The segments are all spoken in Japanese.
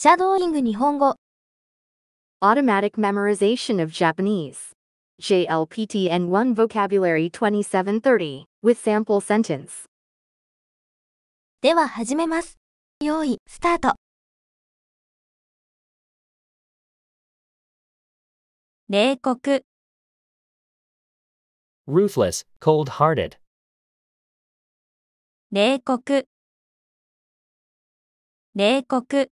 シャドーイング日本語 Automatic Memorization of Japanese JLPTN 1 Vocabulary 2730 with sample sentence では始めます。用意、スタート。冷酷 Ruthless, cold-hearted. 冷酷冷酷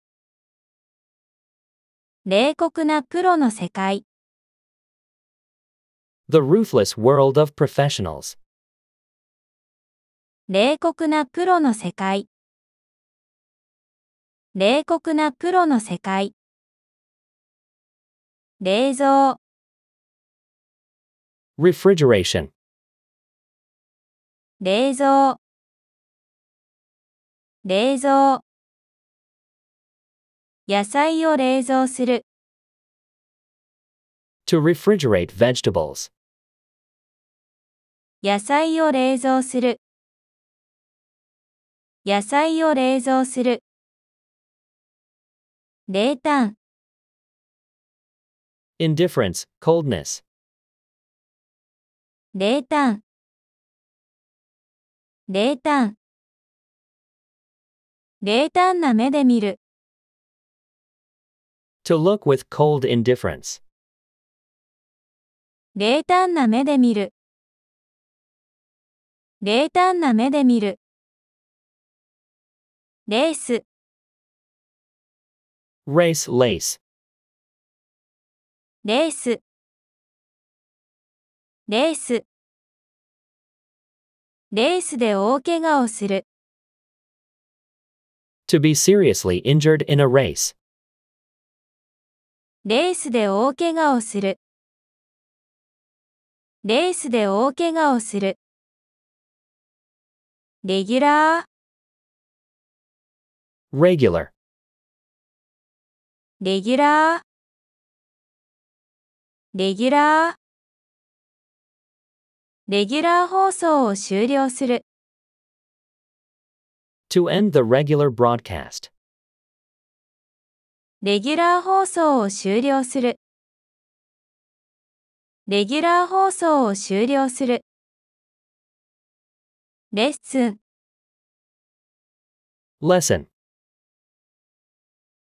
冷酷なプロの世界。The ruthless world of professionals. 冷酷なプロの世界。冷酷なプロの世界。冷蔵。refrigeration. 冷蔵。冷蔵。野菜を冷蔵する。To refrigerate vegetables. 野菜を冷蔵する。野菜を冷蔵する。冷淡。indifference, coldness. 冷淡。冷淡。冷淡な目で見る。To look with cold indifference. Race, lace To be seriously injured in a race. レースで大怪我をする。レースで大怪我をする。レギュラー、レギュラー。レギュラー、レギュラー。レギュラー放送を終了する。to end the regular broadcast. レギュラー放送を終了する。レギュラー放送を終了する。レッスン、l e s s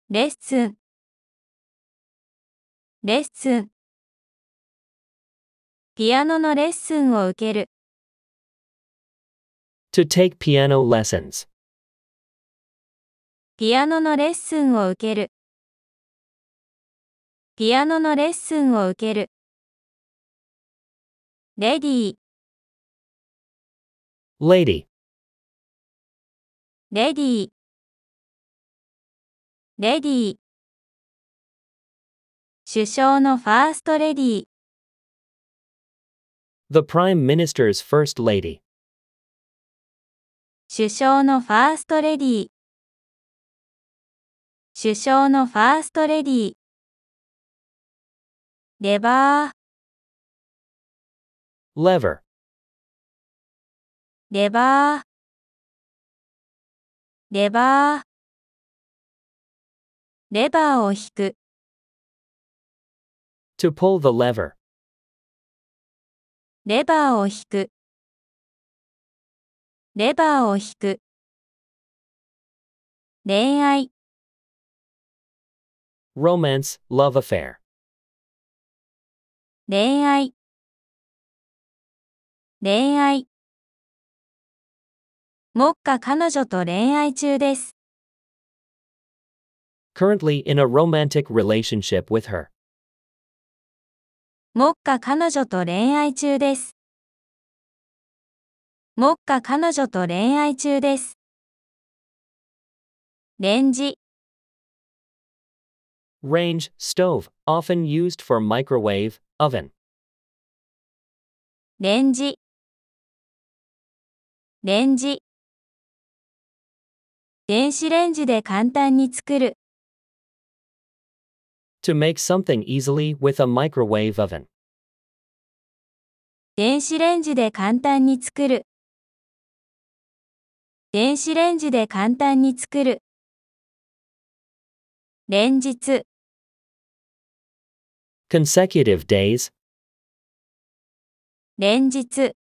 レッスン。レッスン。ピアノのレッスンを受ける。to take piano lessons. ピアノのレッスンを受ける。ピアノのレッスンを受ける。レディー、lady, レディー。レディー。首相のファーストレディー、the prime minister's first lady, 首相のファーストレディー。首相のファーストレディー。レバー lever レバーレバーレバーを引く to pull the lever レバーを引くレバーを引く恋愛 romance love affair 恋愛恋愛目下彼女と恋愛中です Currently in a romantic relationship with her. 目下彼女と恋愛中です。目下彼女と恋愛中です。レンジ Range stove, often used for microwave, oven レンジレンジ電子レンジで簡単に作る To make something easily with a microwave oven 電子レンジで簡単に作る電子レンジで簡単に作る連日 consecutive days 連日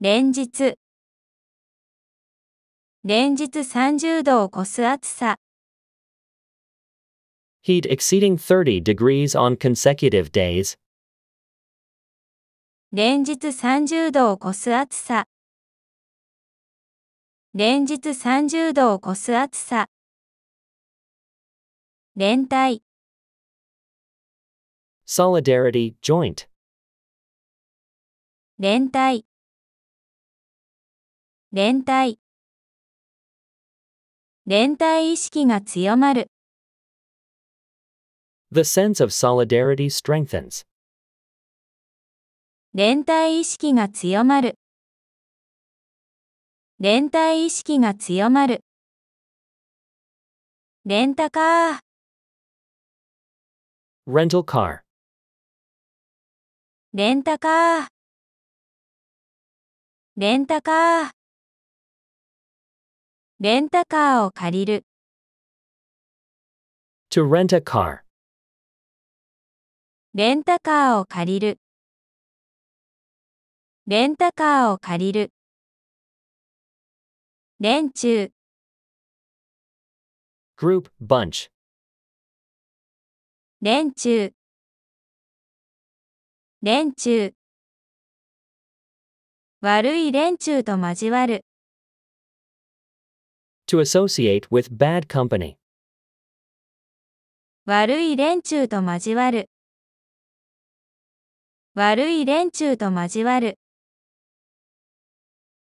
連日連日30度を超す暑さ Heat exceeding 30 degrees on consecutive days 連日30度を超す暑さ連日30度を超す暑さ連帯 Solidarity, joint. The sense of solidarity strengthens. Rental car. レンタカーレンタカーレンタカーを借りる to rent a car レンタカーを借りるレンタカーを借りる連中 group bunch 連中連中。悪い連中と交わる。To associate with bad company. 悪い連中と交わる。悪い連中と交わる。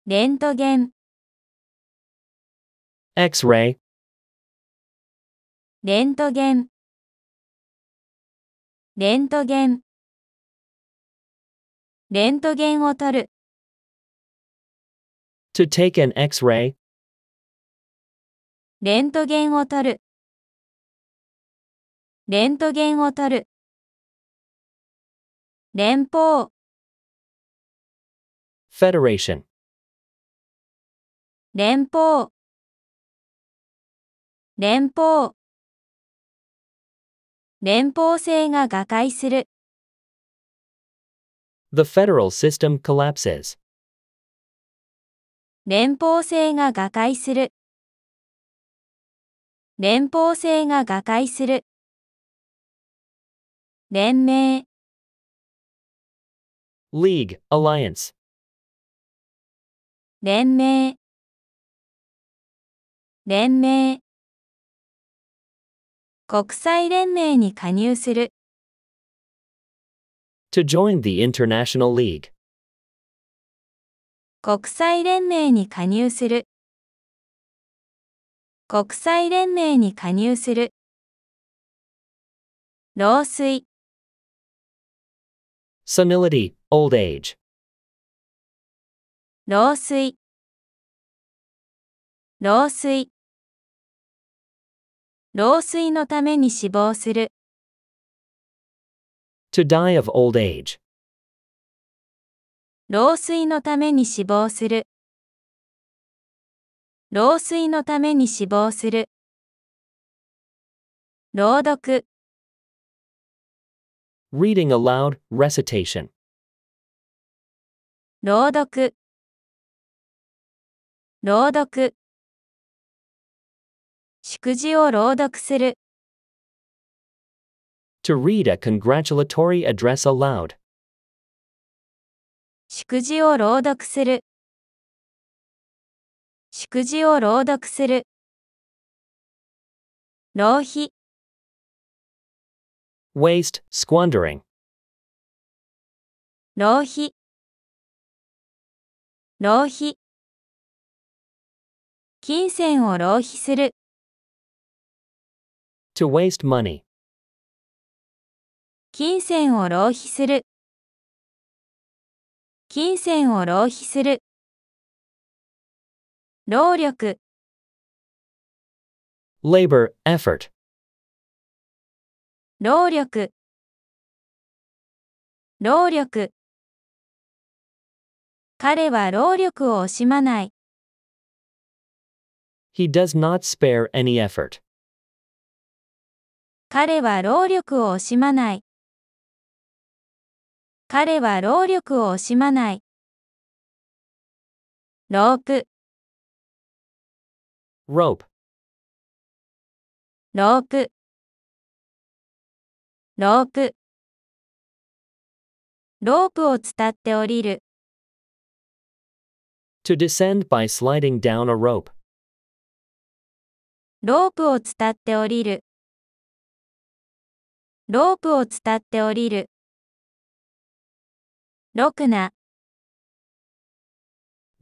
レントゲン。X-ray。レントゲン。レントゲン。レントゲンを取る。To take an X-ray. レントゲンを取る。レントゲンを取る。連邦 Federation. 連邦連邦連邦制が瓦解する。the federal system collapses. 連邦制が瓦解する。連邦制が瓦解する。連盟 League, Alliance 連盟連盟国際連盟に加入する。to join the International League. 国際連盟に加入する国際連盟に加入する老衰 senility, old age 老衰老衰老衰のために死亡する to die of old age. 老衰のために死亡する。老衰のために死亡する。朗読 Reading aloud, recitation. 朗読朗読祝辞を朗読する to read a congratulatory address aloud. 祝辞を朗読する。祝辞を朗読する。浪費 waste, squandering. 浪費浪費金銭を浪費する。to waste money. 金銭を浪費する金銭を浪費する労力 labor effort 労力労力彼は労力を惜しまない He does not spare any effort. 彼は労力を惜しまない。彼は労力を惜しまない。ロープロープ。ロープロープロープを伝って降りる。to descend by sliding down a rope ロープを伝って降りる。ロープを伝って降りる。ろくな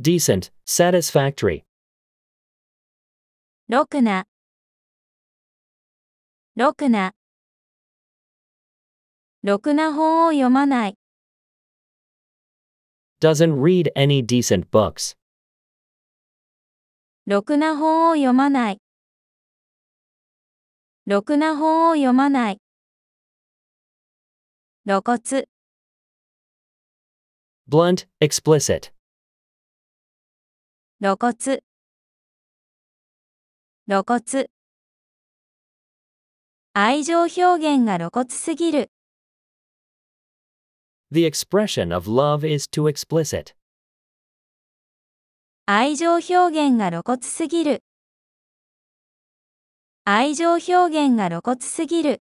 decent, satisfactory. ろくなろくなろくな本を読まない doesn't read any decent books. ろくな本を読まないろくな本を読まない露骨 blunt, explicit. 露骨露骨愛情表現が露骨すぎる The expression of love is too explicit. 愛情表現が露骨すぎる愛情表現が露骨すぎる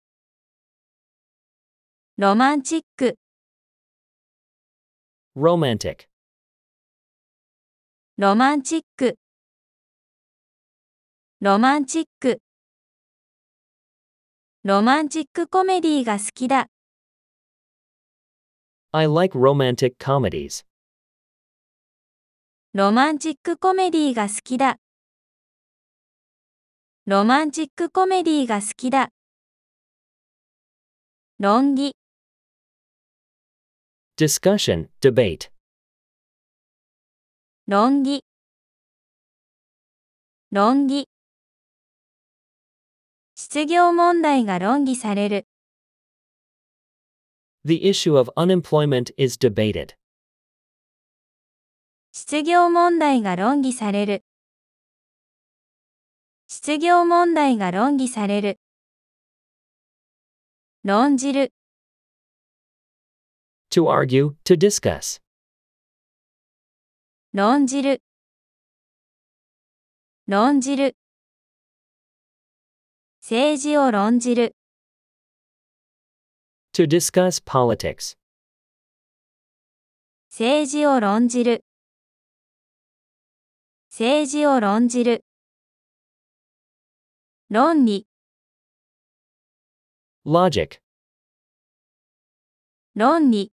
ロマンチック romantic ロマンチックロマンチックロマンチックコメディが好きだ I like romantic comedies ロマンチックコメディが好きだロマンチックコメディが好きだ論議 discussion, debate. 論議論議失業問題が論議される。The issue of unemployment is debated. 失業問題が論議される。失業問題が論議される。論じる。to argue, to discuss. 論じる論じる政治を論じる to discuss politics 政治を論じる政治を論じる論理 logic 論理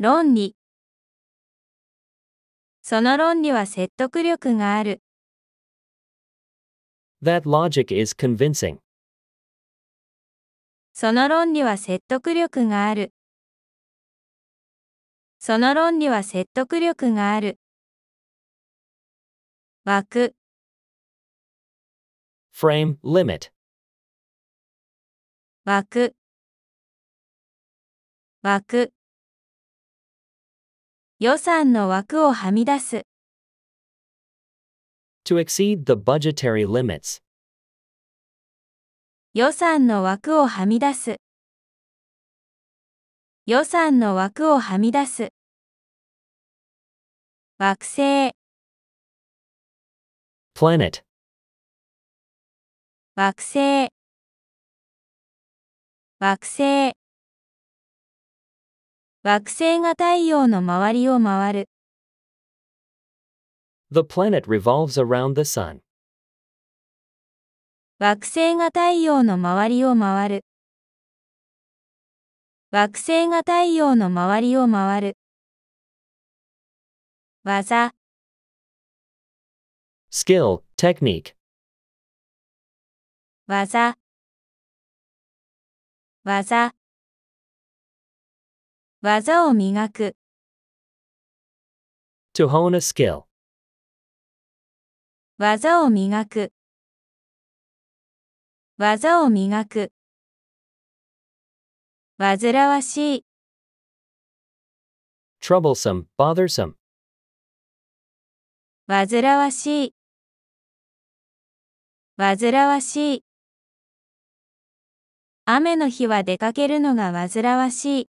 論理。その論理は説得力がある。That logic is convincing. その論理は説得力がある。その論理は説得力がある。枠 frame, limit 枠枠予算の枠をはみ出す。To exceed the budgetary limits. 予算の枠をはみ出す。予算の枠をはみ出す。惑星 planet 惑星惑星惑星が太陽の周りを回る。The planet revolves around the sun. 惑星が太陽の周りを回る。惑星が太陽の周りを回る。技 skill, technique 技技技を磨く。To hone a skill. 技を磨く。技を磨く。わしい。troublesome, bothersome. 煩わしい。煩わしい。雨の日は出かけるのが煩わしい。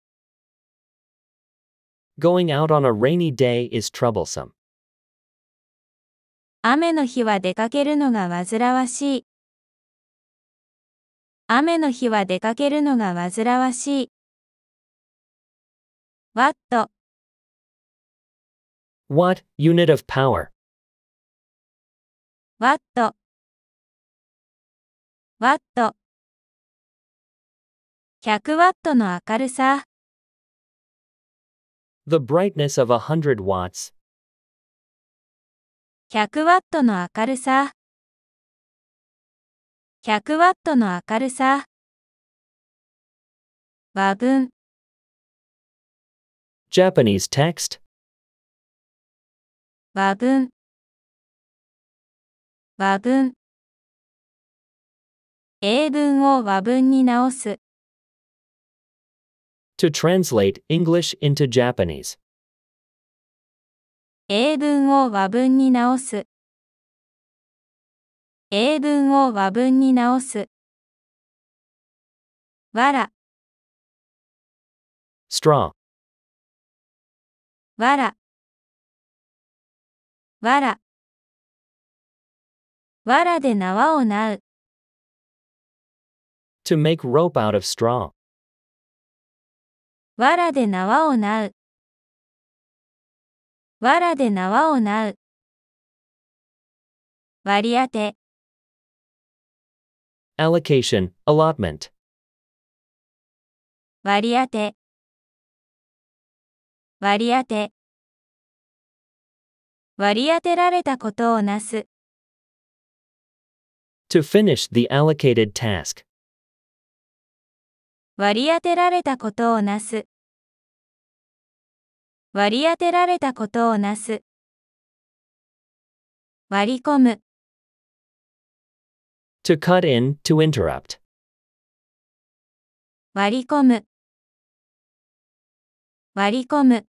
Going out on a rainy day is troublesome. 雨の日は出かけるのが煩わしい。雨の日は出かけるのが煩わしい。What? What unit of power? What? What? 100ワットの明るさ。The brightness of a hundred watts. 100ワットの明るさ。100ワットの明るさ。和文 Japanese text 和文和文英文を和文に直す。to translate English into Japanese. 英文を和文に直す。英文を和文に直す。わら、straw, わら。わら。わらで縄をなう。to make rope out of straw. わらで縄をなう。わらで縄をなう。割り当て。allocation, allotment. 割り当て。割り当て。割り当てられたことをなす。to finish the allocated task. 割り当てられたことをなす。割り当てられたことをなす。割り込む。to cut in, to interrupt. 割り込む。割り込む。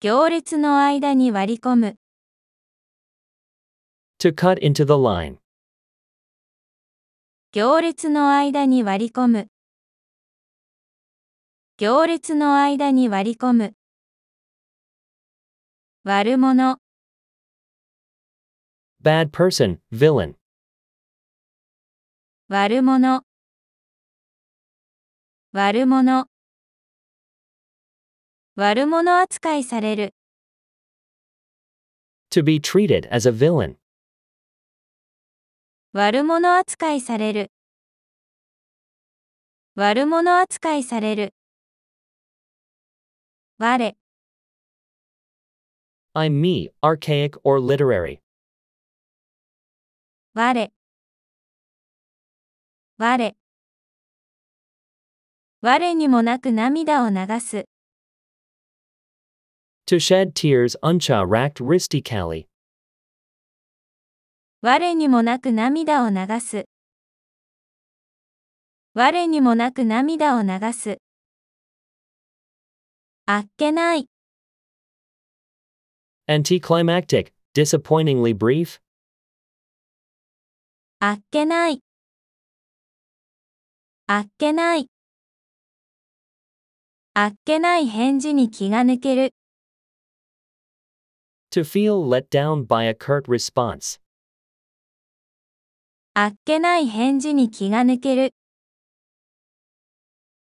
行列の間に割り込む。to cut into the line. 行列の間に割り込む行列の間に割り込む悪者 bad person, villain 悪者悪者悪者扱いされる to be treated as a villain 悪者扱いされる悪者扱いされる我 I'm me, archaic or literary. 我我我にもなく涙を流す。To shed tears uncha racked r i s t i c a l i 我にもなく涙を流す。我にもなく涙を流す。あっけない。Anticlimactic, disappointingly brief. あっけない。あっけない。あっけない返事に気が抜ける。To feel let down by a curt response. あっけない返事に気が抜ける。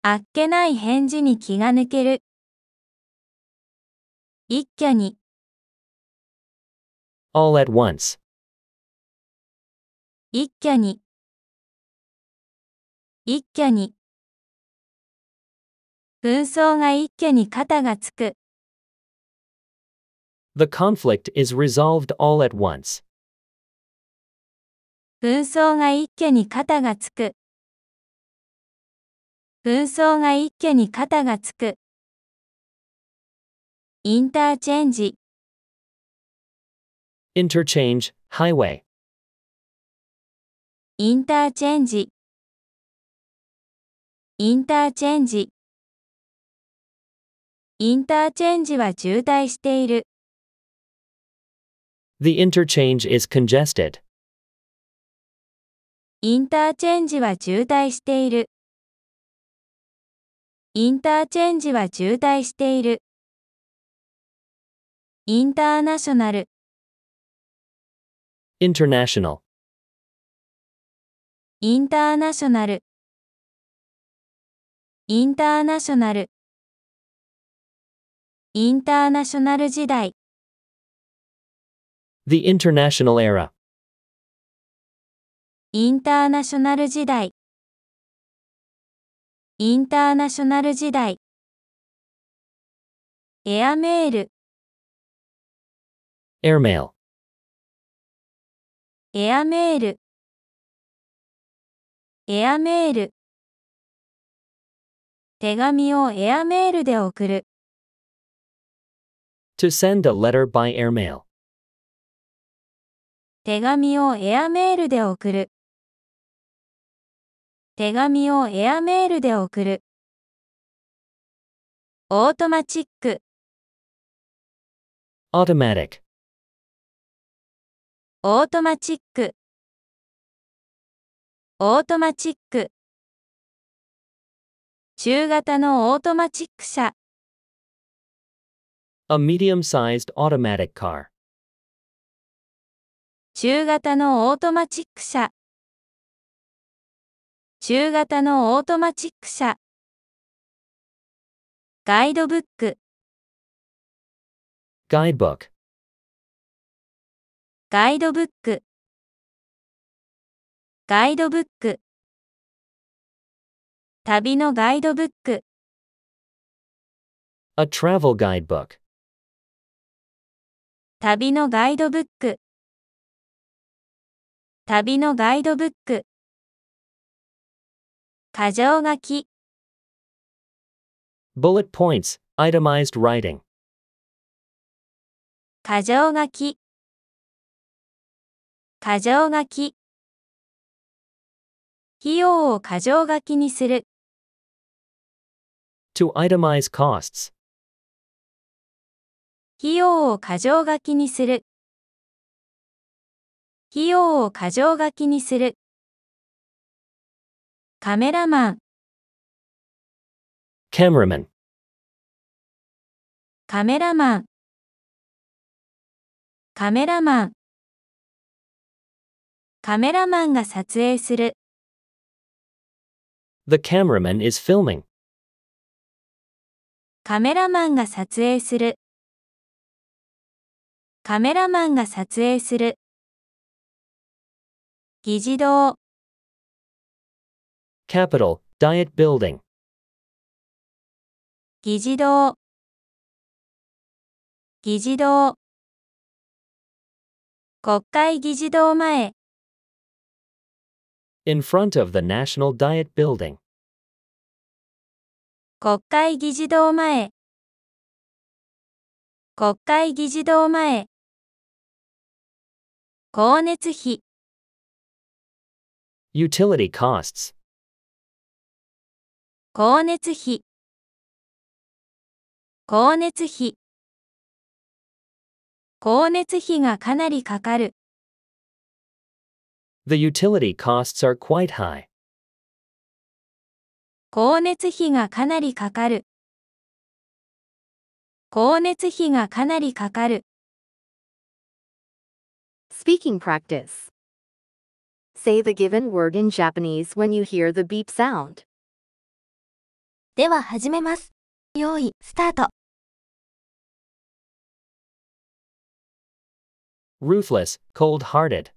あっけない返事に気が抜ける。一挙に。all at once. 一挙に。一挙に。紛争が一挙に肩がつく。The conflict is resolved all at once. 紛争が一家に肩がつく。紛争が一家に肩がつく。インターチェンジ。インターチェンジ、ハイウェイ。インターチェンジ。インターチェンジ。インターチェンジは渋滞している。The interchange is congested. インターチェンジは渋滞している。インターチェンジは渋滞している。インターナショナルインターナショナルインターナショナルインターナショナル時代 the international era インターナショナル時代インターナショナル時代エアメールエアメールエアメール手紙をエアメールで送る to send a letter by airmail 手紙をエアメールで送る手紙をエアメールで送る。オートマチック、オートマ m ック。オートマチック、オートマチック。中型のオートマチック車、a medium sized automatic car. 中型のオートマチック車。中型のオートマチック車ガイドブックガイドブック。ガイドブックガイドブック旅のガイドブック A travel guidebook 旅のガイドブック旅のガイドブック過剰書き Bullet points, itemized writing. 過剰書き過剰書き費用を過剰書きにする To itemize costs. 費用を過剰書きにする費用を過剰書きにするカメラマン、cameraman, カメラマン、カメラマン、カメラマンが撮影する、the cameraman is filming, カメラマンが撮影する、カメラマンが撮影する、議事堂、capital, diet building. 議事堂議事堂国会議事堂前 In front of the National Diet Building. 国会議事堂前国会議事堂前光熱費 Utility costs 光熱費光熱費光熱費がかなりかかる The utility costs are quite high. 光熱費がかなりかかる光熱費がかなりかかる Speaking practice Say the given word in Japanese when you hear the beep sound. では始めます。用意、スタート。Ruthless, cold-hearted.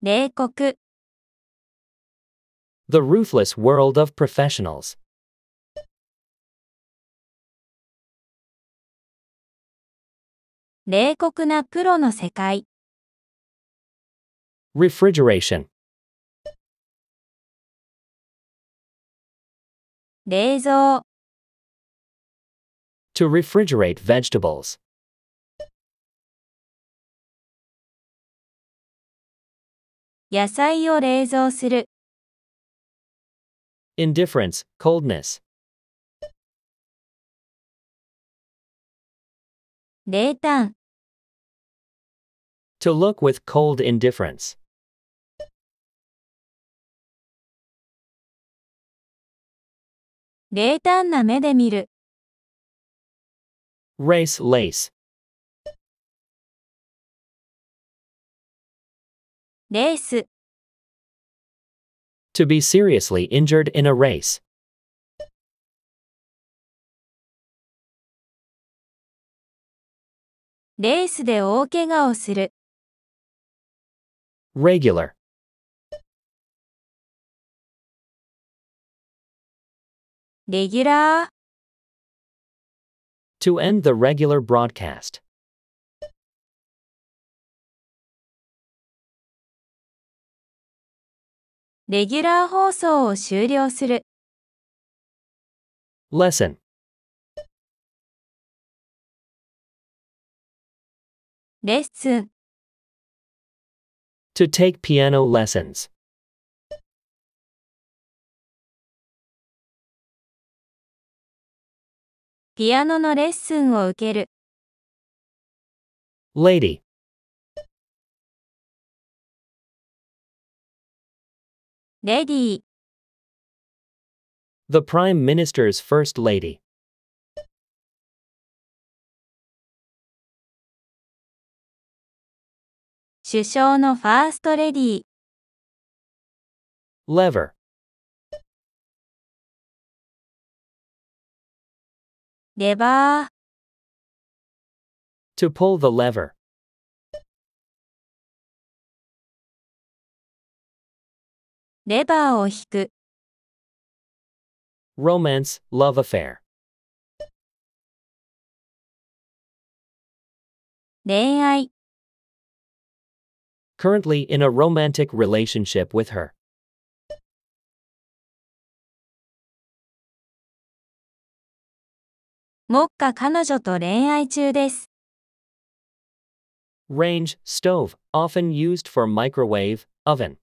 冷酷 The ruthless world of professionals. 冷酷なプロの世界 Refrigeration, 冷蔵 To refrigerate vegetables. Indifference, coldness. 冷淡 To look with cold indifference. 冷淡な目で見る。race lace To be seriously injured in a race Regular. 내기라. To end the regular broadcast. 레ギュラー 放送を終了する. Lesson. To take piano lessons. ピアノのレッスンを受ける。lady, The Prime Minister's First Lady. Lever. Never. To pull the lever. Lever Romance, love affair. Currently in a romantic relationship with her. 目下彼女と恋愛中です。Range stove, often used for microwave, oven.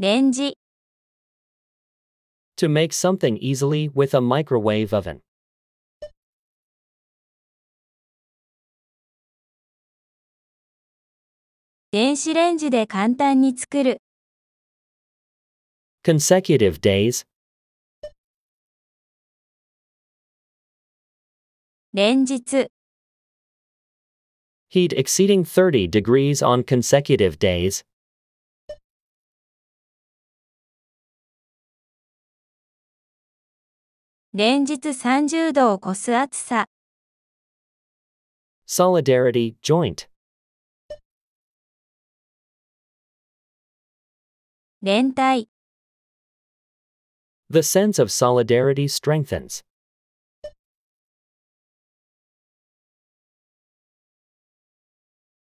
レンジ To make something easily with a microwave oven. 電子レンジで簡単に作る。consecutive days 連日 heat exceeding 30 degrees on consecutive days 連日30度を超す暑さ solidarity joint 連帯 the sense of solidarity strengthens.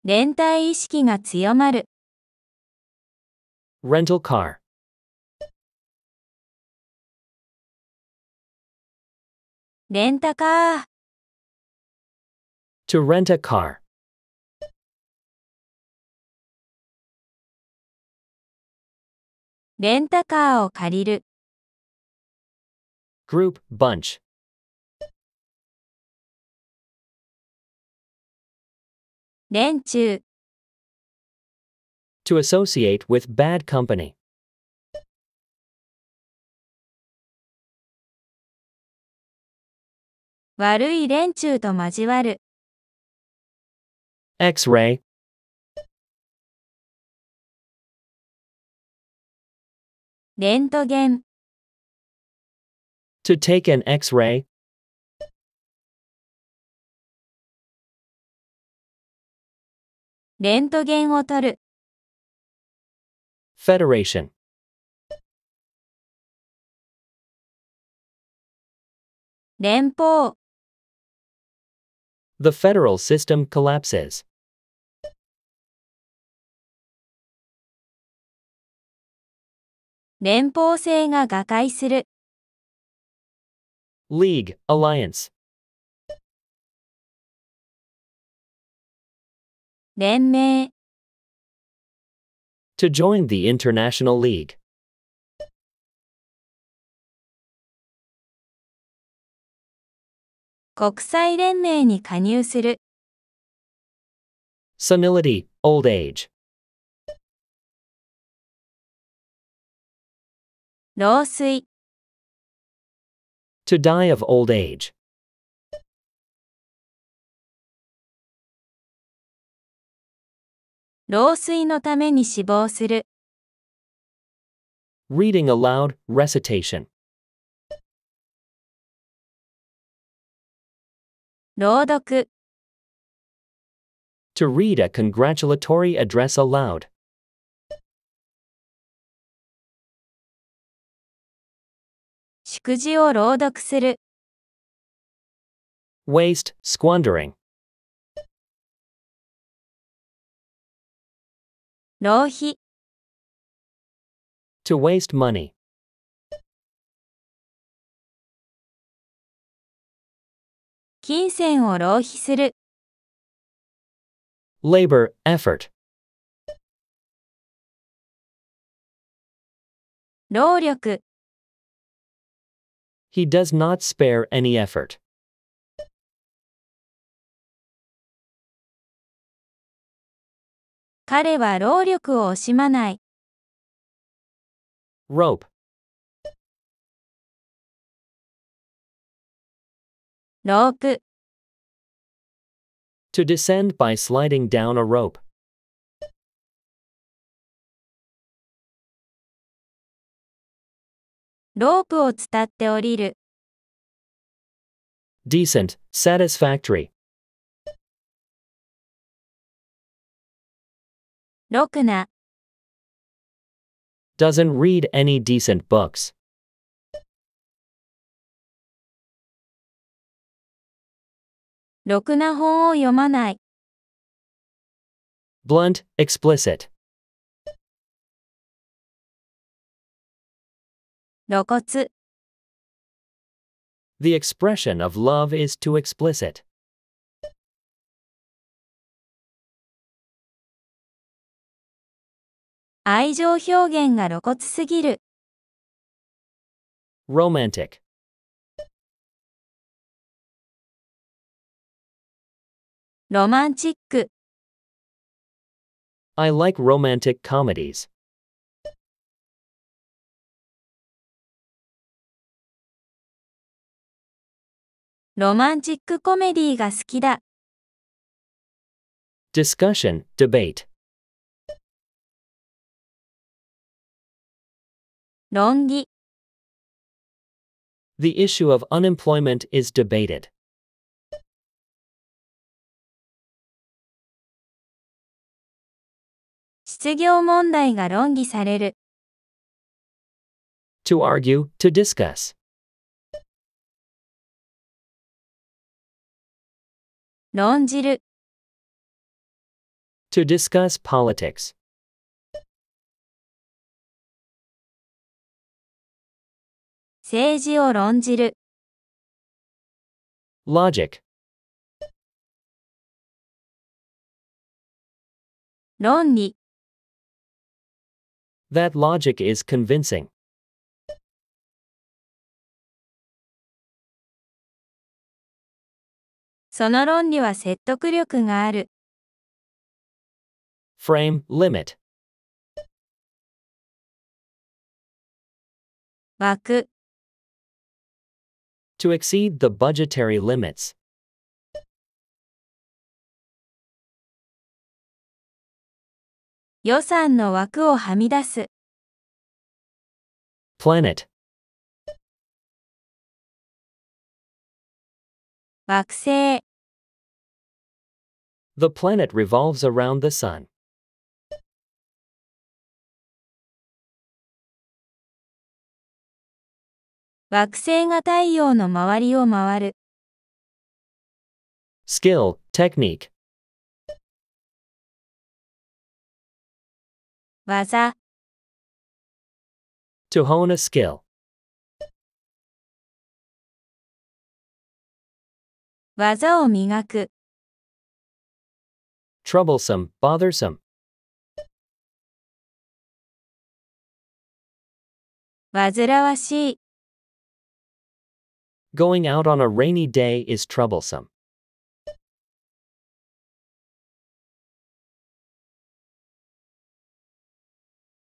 Rental car. Rent a car. To rent a car. Rent a car group, bunch. To associate with bad company. X-ray レントゲン To take an X-ray? Federation The federal system collapses. 連邦制が瓦解する。League, Alliance. 連盟 To join the International League. 国際連盟に加入する。Senility, old age. 老衰 to die of old age. Reading aloud, recitation. To read a congratulatory address aloud. 蓄を朗読する。waste, squandering. 浪費 to waste money. 金銭を浪費する。labor, effort. 労力 He does not spare any effort. Rope. Rope. To descend by sliding down a rope. ロープを伝って降りる。decent, satisfactory. ろくな、Doesn't read any decent books. ろくな本を読まない。Blunt, explicit. 露骨 The expression of love is too explicit. 愛情表現が露骨すぎる。romantic ロマンチック。I like romantic comedies. ロマンチックコメディが好きだ。Discussion, debate. 論議 The issue of unemployment is debated. 失業問題が論議される。To argue, to discuss. To discuss politics. Logic. That logic is convincing. その論理は説得力がある。frame, limit, 枠、to exceed the budgetary limits, 予算の枠をはみ出す。planet, 惑星 The planet revolves around the sun. Skill, technique. 技 To hone a skill. 技を磨く troublesome, bothersome. 煩わしい Going out on a rainy day is troublesome.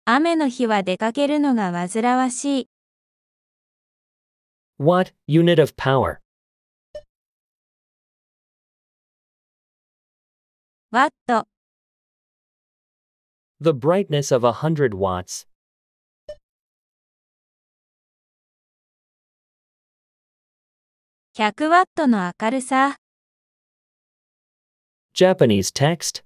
雨の日は出かけるのが煩わしい。What unit of power? The brightness of a hundred watts. Japanese text.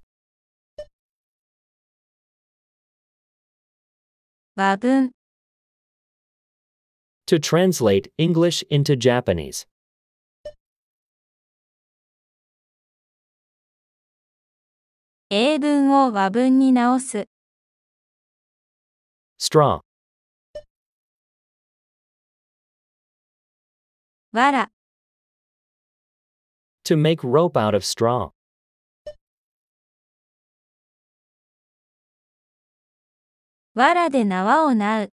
To translate English into Japanese. 英文を和文に直す。strong, わら、to make rope out of straw. わらで縄をなう。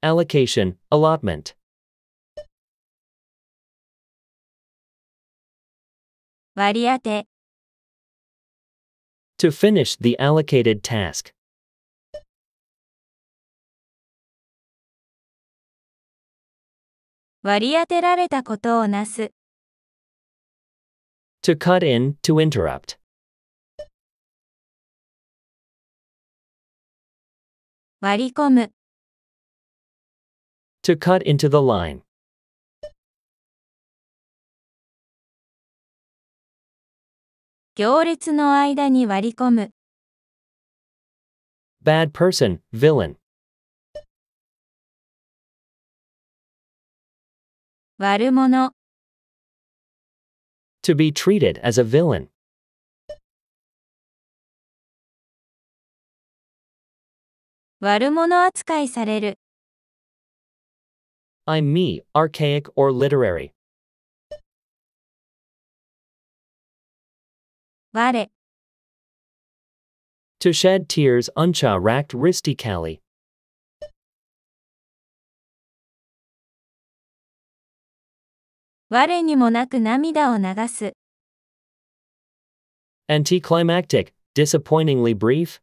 Allocation, allotment, 割り当て、to finish the allocated task. To cut in, to interrupt. To cut into the line. 行列の間に割り込む。bad person, villain. 悪者 to be treated as a villain. 悪者扱いされる。I'm me, archaic or literary. To shed tears, Uncha racked wristy Kali. Anticlimactic, disappointingly brief.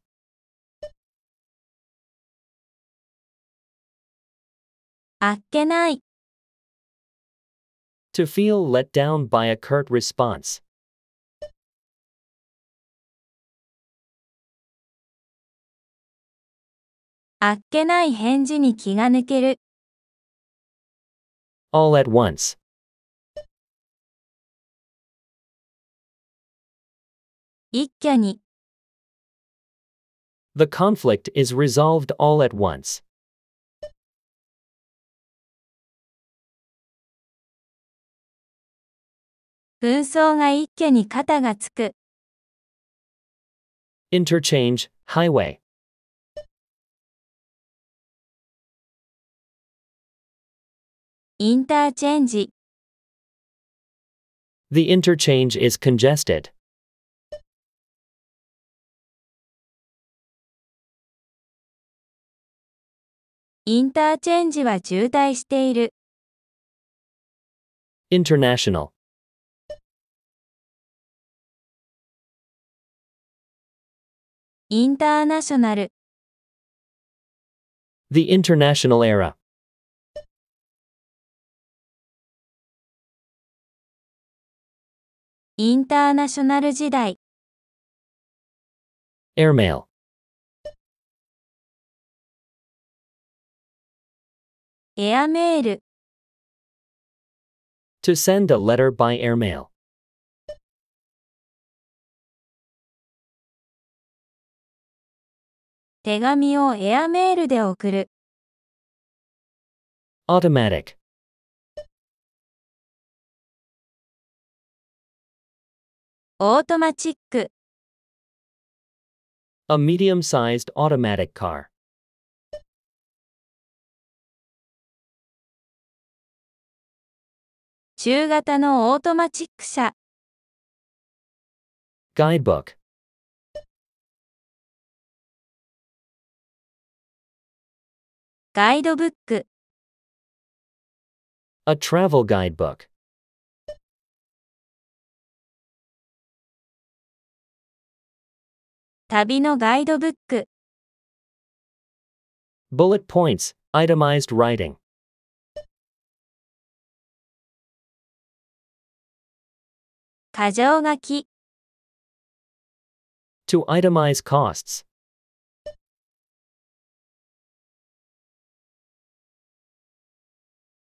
To feel let down by a curt response. あっけない返事に気が抜ける。all at once. The conflict is resolved all at once. Interchange, highway. インターチェンジ The interchange is congested. インターチェンジは渋滞している。International International The international era インターナショナル時代 airmail エアメール to send a letter by airmail 手紙をエアメールで送る automatic automatic A medium-sized automatic car. 中型のオートマチック車ガイドブック A travel guidebook 旅のガイドブック Bullet points, itemized writing. 過剰書き To itemize costs.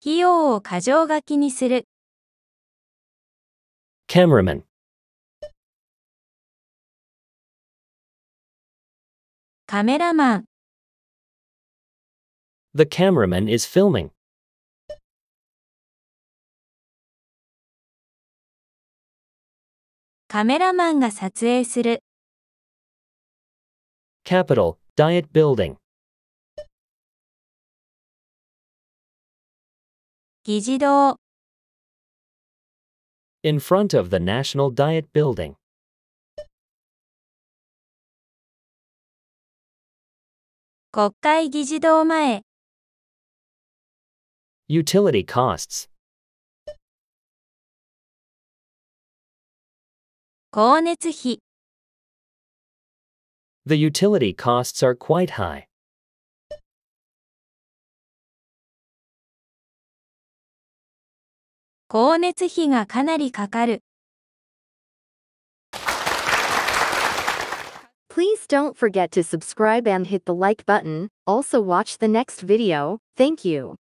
費用を過剰書きにする。Cameraman カメラマン The cameraman is filming. カメラマンが撮影する。Capital, Diet Building. 議事堂 In front of the National Diet Building. 国会議事堂前 Utility costs. 光熱費 The utility costs are quite high. 光熱費がかなりかかる Please don't forget to subscribe and hit the like button. Also watch the next video. Thank you.